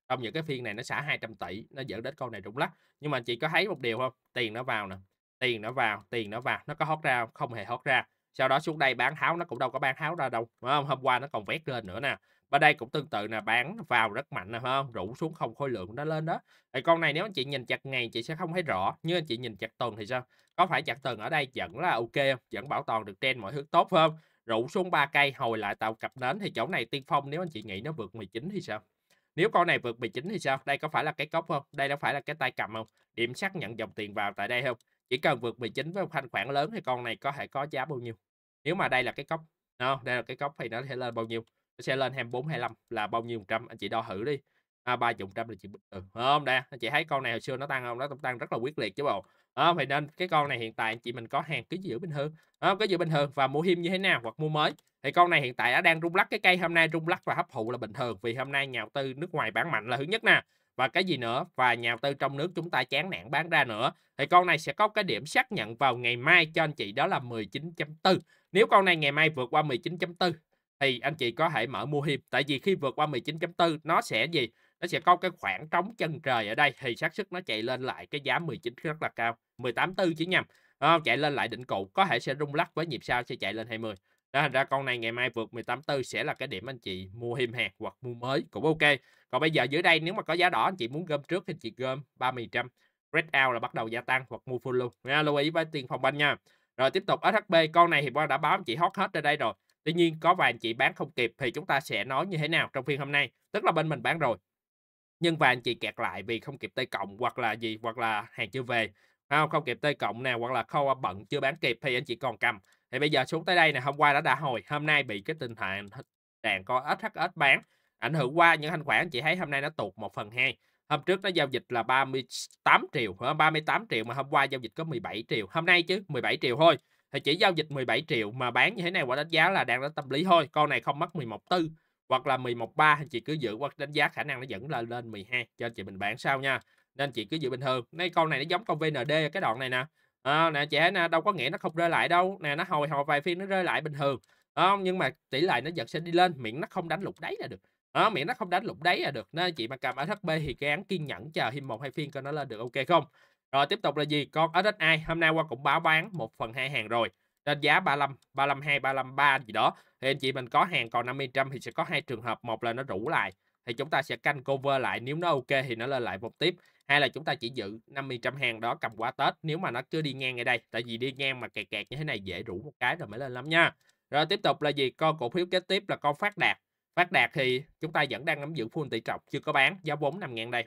trong những cái phiên này nó xả 200 tỷ nó dẫn đến con này rụng lắc nhưng mà chị có thấy một điều không tiền nó vào nè tiền nó vào tiền nó vào nó có hót ra không, không hề hót ra sau đó xuống đây bán tháo nó cũng đâu có bán tháo ra đâu phải không hôm qua nó còn vét lên nữa nè bên đây cũng tương tự là bán vào rất mạnh nè không rủ xuống không khối lượng nó lên đó thì con này nếu anh chị nhìn chặt ngày chị sẽ không thấy rõ nhưng anh chị nhìn chặt tuần thì sao có phải chặt tuần ở đây vẫn là ok không vẫn bảo toàn được trên mọi thứ tốt không rủ xuống ba cây hồi lại tạo cặp nến thì chỗ này tiên phong nếu anh chị nghĩ nó vượt 19 thì sao nếu con này vượt 19 thì sao? Đây có phải là cái cốc không? Đây nó phải là cái tay cầm không? Điểm xác nhận dòng tiền vào tại đây không? Chỉ cần vượt 19 với một thanh khoản lớn thì con này có thể có giá bao nhiêu? Nếu mà đây là cái cốc, no, đây là cái cốc thì nó sẽ lên bao nhiêu? Nó sẽ lên 24 25 là bao nhiêu trăm? Anh chị đo thử đi. À, 30 trăm là chị bình thường. Ừ, không, đây, anh chị thấy con này hồi xưa nó tăng không? Nó tăng rất là quyết liệt chứ bộ đó, vậy nên cái con này hiện tại chị mình có hàng cứ giữ bình thường đó, cứ giữ bình thường và mua him như thế nào hoặc mua mới thì con này hiện tại đã đang rung lắc cái cây hôm nay rung lắc và hấp thụ là bình thường vì hôm nay nhà đầu tư nước ngoài bán mạnh là thứ nhất nè và cái gì nữa và nhà đầu tư trong nước chúng ta chán nản bán ra nữa thì con này sẽ có cái điểm xác nhận vào ngày mai cho anh chị đó là 19.4 nếu con này ngày mai vượt qua 19.4 thì anh chị có thể mở mua thêm tại vì khi vượt qua 19.4 nó sẽ gì nó sẽ có cái khoảng trống chân trời ở đây thì xác suất nó chạy lên lại cái giá 19 rất là cao 18.4 chỉ nhầm à, chạy lên lại định cụ có thể sẽ rung lắc với nhịp sau sẽ chạy lên 20 đó thành ra con này ngày mai vượt 18.4 sẽ là cái điểm anh chị mua thêm hạt hoặc mua mới cũng ok còn bây giờ dưới đây nếu mà có giá đỏ anh chị muốn gom trước thì chị gom 30 trăm red out là bắt đầu gia tăng hoặc mua full luôn nha lưu ý với tiền phòng banh nha rồi tiếp tục SHB con này thì đã báo anh chị hot hết ra đây rồi Tuy nhiên có vài anh chị bán không kịp thì chúng ta sẽ nói như thế nào trong phiên hôm nay. Tức là bên mình bán rồi. Nhưng vài anh chị kẹt lại vì không kịp tay cộng hoặc là gì hoặc là hàng chưa về. Không, không kịp tay cộng nào hoặc là khâu bận chưa bán kịp thì anh chị còn cầm. Thì bây giờ xuống tới đây nè, hôm qua đã đã hồi, hôm nay bị cái tình trạng đàn có SHS bán ảnh hưởng qua những thanh khoản anh chị thấy hôm nay nó tụt 1 phần 2 hôm trước nó giao dịch là 38 triệu 38 triệu mà hôm qua giao dịch có 17 triệu hôm nay chứ 17 triệu thôi thì chỉ giao dịch 17 triệu mà bán như thế này quả đánh giá là đang ở tâm lý thôi con này không mất 11 tư hoặc là 11 3 thì chị cứ giữ qua đánh giá khả năng nó vẫn là lên 12 cho chị mình bán sau nha nên chị cứ giữ bình thường nay con này nó giống con VND cái đoạn này nè à, nè trẻ nè đâu có nghĩa nó không rơi lại đâu nè nó hồi hồi vài phiên nó rơi lại bình thường không ờ, à, nhưng mà tỷ lệ nó vẫn sẽ đi lên miệng nó không đánh lục đáy là được à, ờ, miệng nó không đánh lục đáy là được nên chị mà cầm ở thất b thì cái án kiên nhẫn chờ thêm một hai phiên coi nó lên được ok không rồi tiếp tục là gì? Con SSI hôm nay qua cũng báo bán 1 phần 2 hàng rồi. Trên giá 35, 352, 353 gì đó. Thì anh chị mình có hàng còn 50 trăm thì sẽ có hai trường hợp. Một là nó rủ lại thì chúng ta sẽ canh cover lại nếu nó ok thì nó lên lại một tiếp hay là chúng ta chỉ giữ 50 trăm hàng đó cầm qua Tết nếu mà nó cứ đi ngang ở đây tại vì đi ngang mà kẹt kẹt như thế này dễ rủ một cái rồi mới lên lắm nha rồi tiếp tục là gì con cổ phiếu kế tiếp là con phát đạt phát đạt thì chúng ta vẫn đang nắm giữ full tỷ trọng chưa có bán giá vốn nằm ngàn đây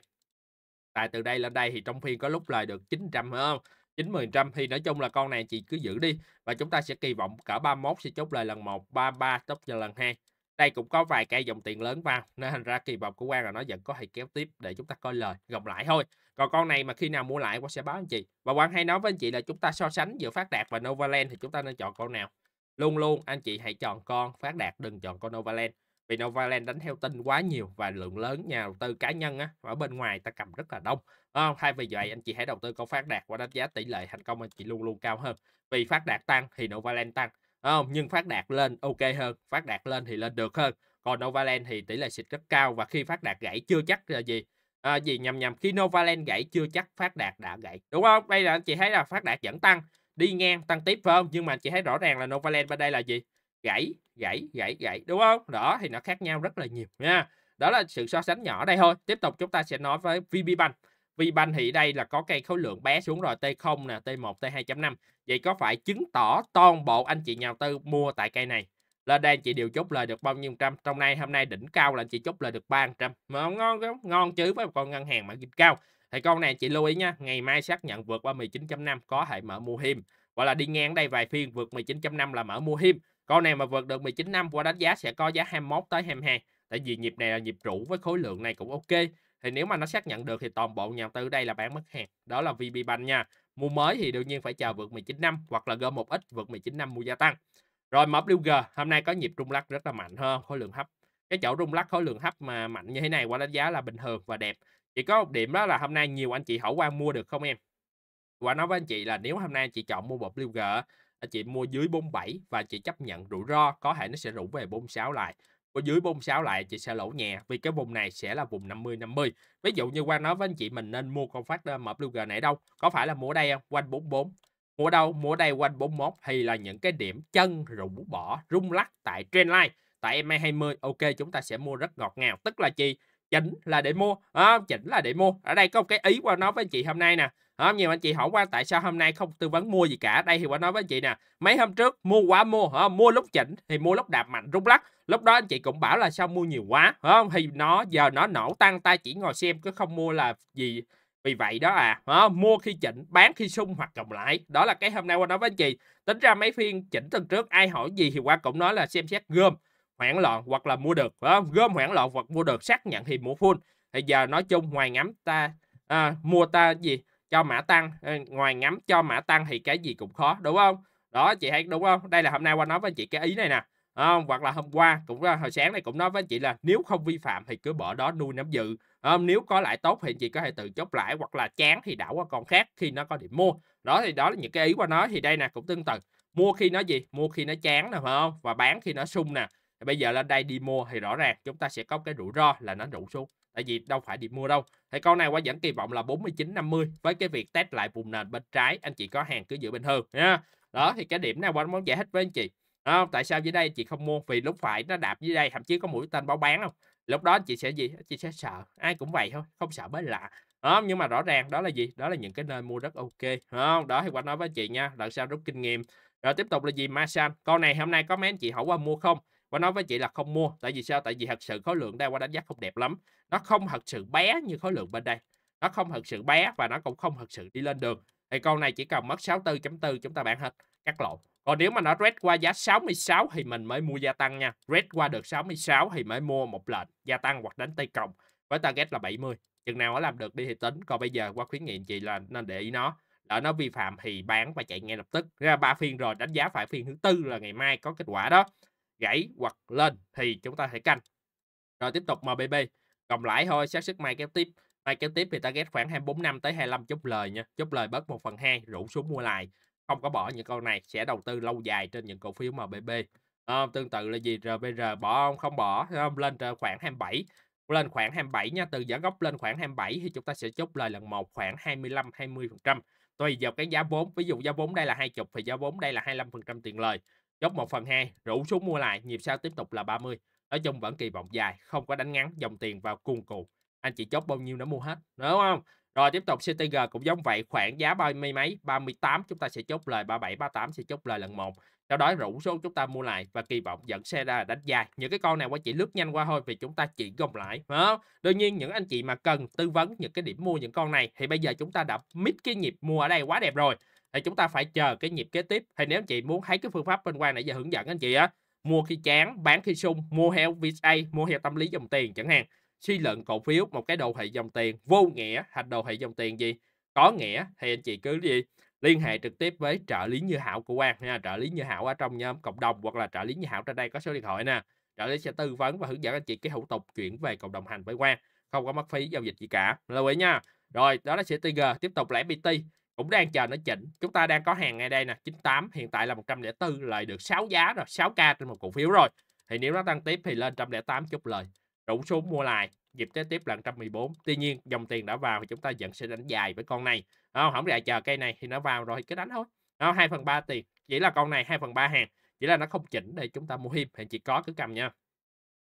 Tại từ đây lên đây thì trong phiên có lúc lời được 900 phải không? 90% thì nói chung là con này chị cứ giữ đi và chúng ta sẽ kỳ vọng cỡ 31 sẽ chốt lời lần 1, 33 chốt cho lần 2. Đây cũng có vài cây dòng tiền lớn vào nên thành ra kỳ vọng của Quang là nó vẫn có thể kéo tiếp để chúng ta coi lời gồng lại thôi. Còn con này mà khi nào mua lại Quang sẽ báo anh chị. Và Quang hay nói với anh chị là chúng ta so sánh giữa Phát Đạt và Novaland thì chúng ta nên chọn con nào. Luôn luôn anh chị hãy chọn con Phát Đạt đừng chọn con Novaland vì Novaland đánh theo tin quá nhiều và lượng lớn nhà đầu tư cá nhân á, ở bên ngoài ta cầm rất là đông. Đúng Thay vì vậy anh chị hãy đầu tư con phát đạt và đánh giá tỷ lệ thành công anh chị luôn luôn cao hơn. Vì phát đạt tăng thì Novaland tăng. Đúng Nhưng phát đạt lên ok hơn, phát đạt lên thì lên được hơn. Còn Novaland thì tỷ lệ xịt rất cao và khi phát đạt gãy chưa chắc là gì à, gì nhầm nhầm khi Novaland gãy chưa chắc phát đạt đã gãy đúng không đây là anh chị thấy là phát đạt vẫn tăng đi ngang tăng tiếp phải không nhưng mà anh chị thấy rõ ràng là Novaland bên đây là gì gãy gãy gãy gãy đúng không đó thì nó khác nhau rất là nhiều nha đó là sự so sánh nhỏ đây thôi tiếp tục chúng ta sẽ nói với VPBank VPBank thì đây là có cây khối lượng bé xuống rồi T0 nè T1 T2.5 vậy có phải chứng tỏ toàn bộ anh chị nhà đầu tư mua tại cây này là đây chị điều chốt lời được bao nhiêu trăm trong nay hôm nay đỉnh cao là chị chốt lời được 300 mà ngon không ngon chứ với một con ngân hàng mà dịch cao thì con này chị lưu ý nha ngày mai xác nhận vượt qua 19.5 có thể mở mua hiêm e gọi là đi ngang đây vài phiên vượt 19.5 là mở mua hiêm e con này mà vượt được 19 năm qua đánh giá sẽ có giá 21 tới 22. Tại vì nhịp này là nhịp rủ với khối lượng này cũng ok. Thì nếu mà nó xác nhận được thì toàn bộ nhà đầu tư đây là bán mất hàng. Đó là VB Bank nha. Mua mới thì đương nhiên phải chờ vượt 19 năm hoặc là G1X vượt 19 năm mua gia tăng. Rồi MWG hôm nay có nhịp rung lắc rất là mạnh hơn khối lượng hấp. Cái chỗ rung lắc khối lượng hấp mà mạnh như thế này qua đánh giá là bình thường và đẹp. Chỉ có một điểm đó là hôm nay nhiều anh chị hỏi qua mua được không em? Và nói với anh chị là nếu hôm nay anh chị chọn mua một MWG Ờ, chị mua dưới 47 và chị chấp nhận rủi ro có thể nó sẽ rủ về 46 lại có dưới 46 lại chị sẽ lỗ nhẹ vì cái vùng này sẽ là vùng 50 50 ví dụ như Quang nói với anh chị mình nên mua con phát MWG này đâu có phải là mua đây không quanh 44 mua đâu mua đây quanh 41 thì là những cái điểm chân rủ bỏ rung lắc tại trendline tại MA20 ok chúng ta sẽ mua rất ngọt ngào tức là chị chỉnh là để mua à, chỉnh là để mua ở đây có một cái ý qua nói với anh chị hôm nay nè không nhiều anh chị hỏi qua tại sao hôm nay không tư vấn mua gì cả đây thì qua nói với anh chị nè mấy hôm trước mua quá mua hả mua lúc chỉnh thì mua lúc đạp mạnh rung lắc lúc đó anh chị cũng bảo là sao mua nhiều quá không thì nó giờ nó nổ tăng ta chỉ ngồi xem cứ không mua là gì vì vậy đó à, đó, mua khi chỉnh, bán khi sung hoặc cộng lại. Đó là cái hôm nay qua nói với anh chị. Tính ra mấy phiên chỉnh tuần trước ai hỏi gì thì qua cũng nói là xem xét gom, hoãn loạn hoặc là mua được. Đó, gom hoãn loạn hoặc mua được xác nhận thì mua full. Thì giờ nói chung ngoài ngắm ta à, mua ta gì cho mã tăng ngoài ngắm cho mã tăng thì cái gì cũng khó đúng không đó chị hay đúng không đây là hôm nay qua nói với chị cái ý này nè không? hoặc là hôm qua cũng ờ, hồi sáng này cũng nói với chị là nếu không vi phạm thì cứ bỏ đó nuôi nắm dự không? nếu có lại tốt thì chị có thể tự chốt lại hoặc là chán thì đảo qua con khác khi nó có điểm mua đó thì đó là những cái ý qua nói thì đây nè cũng tương tự mua khi nó gì mua khi nó chán nè phải không và bán khi nó sung nè bây giờ lên đây đi mua thì rõ ràng chúng ta sẽ có cái rủi ro là nó rủ xuống tại vì đâu phải điểm mua đâu thì con này qua vẫn kỳ vọng là 49 50 với cái việc test lại vùng nền bên trái anh chị có hàng cứ giữ bình hơn nha đó thì cái điểm nào quanh muốn giải thích với anh chị không? tại sao dưới đây chị không mua vì lúc phải nó đạp dưới đây thậm chí có mũi tên báo bán không lúc đó chị sẽ gì chị sẽ sợ ai cũng vậy thôi không sợ mới lạ đó, nhưng mà rõ ràng đó là gì đó là những cái nơi mua rất ok không đó thì qua nói với chị nha lần sau rút kinh nghiệm rồi tiếp tục là gì masan con này hôm nay có mấy anh chị hỏi qua mua không và nói với chị là không mua tại vì sao tại vì thật sự khối lượng đây qua đánh giá không đẹp lắm nó không thật sự bé như khối lượng bên đây nó không thật sự bé và nó cũng không thật sự đi lên được thì con này chỉ cần mất 64.4 chúng ta bán hết cắt lộn còn nếu mà nó red qua giá 66 thì mình mới mua gia tăng nha red qua được 66 thì mới mua một lệnh gia tăng hoặc đánh tay cộng với target là 70 chừng nào nó làm được đi thì tính còn bây giờ qua khuyến nghị chị là nên để ý nó lỡ nó vi phạm thì bán và chạy ngay lập tức ra ba phiên rồi đánh giá phải phiên thứ tư là ngày mai có kết quả đó gãy hoặc lên thì chúng ta hãy canh rồi tiếp tục MBB cộng lãi thôi xác sức may kéo tiếp may kéo tiếp thì target khoảng 24 năm tới 25 chốt lời nha chốt lời bớt 1 phần 2 rủ xuống mua lại không có bỏ những con này sẽ đầu tư lâu dài trên những cổ phiếu MBB à, tương tự là gì RBR bỏ không không bỏ không? lên khoảng 27 lên khoảng 27 nha từ giá gốc lên khoảng 27 thì chúng ta sẽ chốt lời lần một khoảng 25 20 phần trăm tùy vào cái giá vốn ví dụ giá vốn đây là 20 thì giá vốn đây là 25 phần trăm tiền lời chốt 1 phần 2, rủ xuống mua lại, nhịp sau tiếp tục là 30. Nói chung vẫn kỳ vọng dài, không có đánh ngắn, dòng tiền vào cuồn cuộn. Anh chị chốt bao nhiêu nó mua hết, đúng không? Rồi tiếp tục CTG cũng giống vậy, khoảng giá ba mươi mấy, 38 chúng ta sẽ chốt lời 37 38 sẽ chốt lời lần một. Sau đó rủ số chúng ta mua lại và kỳ vọng dẫn xe ra đánh dài. Những cái con này qua chỉ lướt nhanh qua thôi vì chúng ta chỉ gồng lại. Đó. Đương nhiên những anh chị mà cần tư vấn những cái điểm mua những con này thì bây giờ chúng ta đã mít cái nhịp mua ở đây quá đẹp rồi thì chúng ta phải chờ cái nhịp kế tiếp thì nếu anh chị muốn thấy cái phương pháp bên quan nãy giờ hướng dẫn anh chị á mua khi chán bán khi sung mua heo VSA mua heo tâm lý dòng tiền chẳng hạn suy luận cổ phiếu một cái đồ thị dòng tiền vô nghĩa thành đồ thị dòng tiền gì có nghĩa thì anh chị cứ gì liên hệ trực tiếp với trợ lý Như Hảo của quan nha, trợ lý Như Hảo ở trong nhóm cộng đồng hoặc là trợ lý Như Hảo trên đây có số điện thoại nè. Trợ lý sẽ tư vấn và hướng dẫn anh chị cái thủ tục chuyển về cộng đồng hành với quan không có mất phí giao dịch gì cả. Lưu ý nha. Rồi, đó là sẽ CTG, tiếp tục lẻ BT cũng đang chờ nó chỉnh chúng ta đang có hàng ngay đây nè 98 hiện tại là 104 lời được 6 giá rồi 6k trên một cổ phiếu rồi thì nếu nó tăng tiếp thì lên 108 chút lời đủ xuống mua lại dịp kế tiếp là 114 tuy nhiên dòng tiền đã vào thì chúng ta vẫn sẽ đánh dài với con này không, không lại chờ cây này thì nó vào rồi thì cứ đánh thôi đó, 2 phần 3 tiền chỉ là con này 2 phần 3 hàng chỉ là nó không chỉnh để chúng ta mua thêm thì chỉ có cứ cầm nha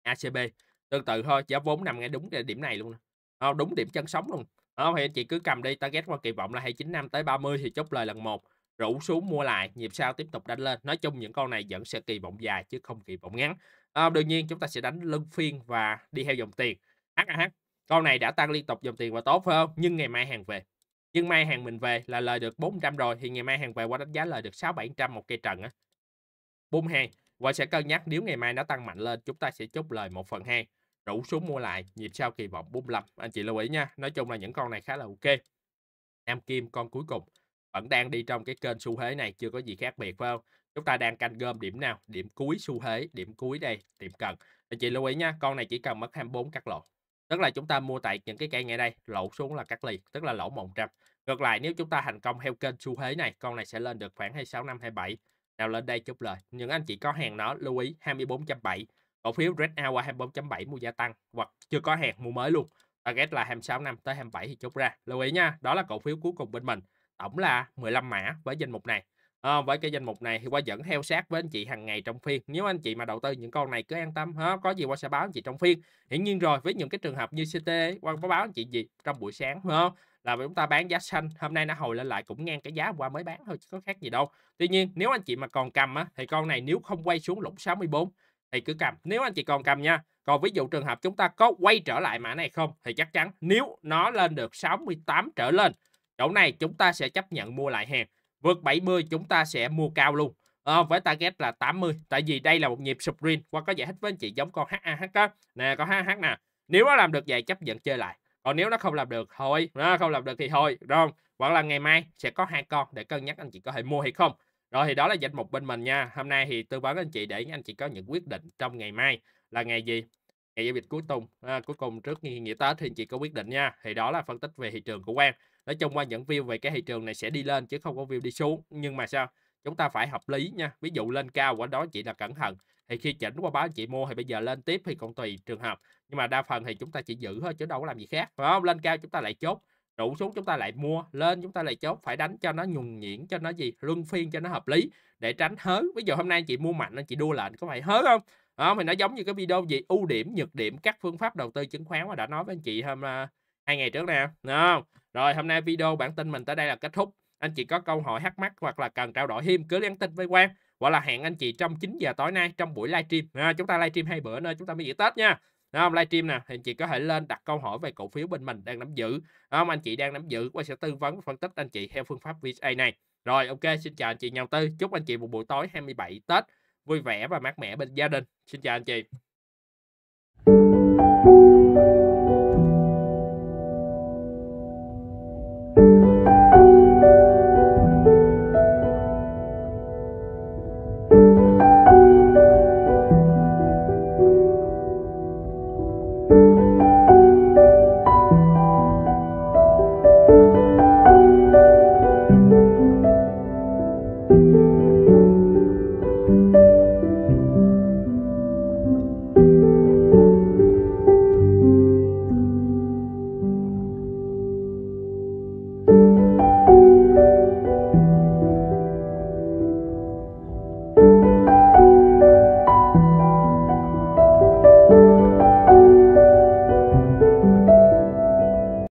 ACB tương tự thôi giá vốn nằm ngay đúng cái điểm này luôn đó, đúng điểm chân sóng luôn không, thì anh chị cứ cầm đi, target qua kỳ vọng là 295 tới 30 thì chốt lời lần một rủ xuống mua lại, nhịp sau tiếp tục đánh lên. Nói chung những con này vẫn sẽ kỳ vọng dài chứ không kỳ vọng ngắn. À, đương nhiên chúng ta sẽ đánh lưng phiên và đi theo dòng tiền. HAH, con này đã tăng liên tục dòng tiền và tốt phải không? Nhưng ngày mai hàng về. Nhưng mai hàng mình về là lời được 400 rồi thì ngày mai hàng về qua đánh giá lời được 6 700 một cây trận. á. Bung hàng và sẽ cân nhắc nếu ngày mai nó tăng mạnh lên chúng ta sẽ chốt lời 1 phần 2 rủ xuống mua lại nhịp sau kỳ vọng bung 45 anh chị lưu ý nha nói chung là những con này khá là ok Nam Kim con cuối cùng vẫn đang đi trong cái kênh xu thế này chưa có gì khác biệt phải không chúng ta đang canh gom điểm nào điểm cuối xu thế điểm cuối đây điểm cần anh chị lưu ý nha con này chỉ cần mất 24 cắt lỗ tức là chúng ta mua tại những cái cây ngay đây lỗ xuống là cắt liền tức là lỗ 100 ngược lại nếu chúng ta thành công theo kênh xu thế này con này sẽ lên được khoảng 26 năm 27 nào lên đây chút lời những anh chị có hàng nó lưu ý 24.7 cổ phiếu Red Hour 24.7 mua gia tăng hoặc chưa có hẹn mua mới luôn target là 26 năm tới 27 thì chốt ra lưu ý nha đó là cổ phiếu cuối cùng bên mình tổng là 15 mã với danh mục này à, với cái danh mục này thì qua dẫn theo sát với anh chị hàng ngày trong phiên nếu anh chị mà đầu tư những con này cứ an tâm ha có gì qua sẽ báo anh chị trong phiên hiển nhiên rồi với những cái trường hợp như CT qua có báo anh chị gì trong buổi sáng ha là chúng ta bán giá xanh hôm nay nó hồi lên lại cũng ngang cái giá qua mới bán thôi chứ có khác gì đâu tuy nhiên nếu anh chị mà còn cầm á, thì con này nếu không quay xuống lũng 64 thì cứ cầm nếu anh chị còn cầm nha còn ví dụ trường hợp chúng ta có quay trở lại mã này không thì chắc chắn nếu nó lên được 68 trở lên chỗ này chúng ta sẽ chấp nhận mua lại hàng vượt 70 chúng ta sẽ mua cao luôn à, với target là 80 tại vì đây là một nhịp sprint qua có giải thích với anh chị giống con HAH đó nè con HAH nè nếu nó làm được vậy chấp nhận chơi lại còn nếu nó không làm được thôi nó không làm được thì thôi đúng không? hoặc là ngày mai sẽ có hai con để cân nhắc anh chị có thể mua hay không rồi thì đó là danh mục bên mình nha. Hôm nay thì tư vấn anh chị để anh chị có những quyết định trong ngày mai là ngày gì? Ngày giao dịch cuối cùng, à, cuối cùng trước nghĩa Tết thì anh chị có quyết định nha. Thì đó là phân tích về thị trường của Quang. Nói chung qua những view về cái thị trường này sẽ đi lên chứ không có view đi xuống. Nhưng mà sao? Chúng ta phải hợp lý nha. Ví dụ lên cao quá đó chị là cẩn thận. Thì khi chỉnh qua báo chị mua thì bây giờ lên tiếp thì còn tùy trường hợp. Nhưng mà đa phần thì chúng ta chỉ giữ thôi chứ đâu có làm gì khác. Phải không? Lên cao chúng ta lại chốt đủ xuống chúng ta lại mua lên chúng ta lại chốt phải đánh cho nó nhùng nhuyễn cho nó gì luân phiên cho nó hợp lý để tránh hớ ví dụ hôm nay chị mua mạnh chị đua lệnh có phải hớ không đó, thì nó giống như cái video gì ưu điểm nhược điểm các phương pháp đầu tư chứng khoán mà đã nói với anh chị hôm uh, hai ngày trước nè không? rồi hôm nay video bản tin mình tới đây là kết thúc anh chị có câu hỏi hắc mắc hoặc là cần trao đổi thêm cứ nhắn tin với Quang hoặc là hẹn anh chị trong 9 giờ tối nay trong buổi livestream à, chúng ta livestream hai bữa nơi chúng ta mới nghỉ Tết nha Đúng không? Livestream nè thì anh chị có thể lên đặt câu hỏi về cổ phiếu bên mình đang nắm giữ. Đúng không? Anh chị đang nắm giữ qua sẽ tư vấn phân tích anh chị theo phương pháp VA này. Rồi ok, xin chào anh chị nhau Tư. Chúc anh chị một buổi tối 27 Tết vui vẻ và mát mẻ bên gia đình. Xin chào anh chị.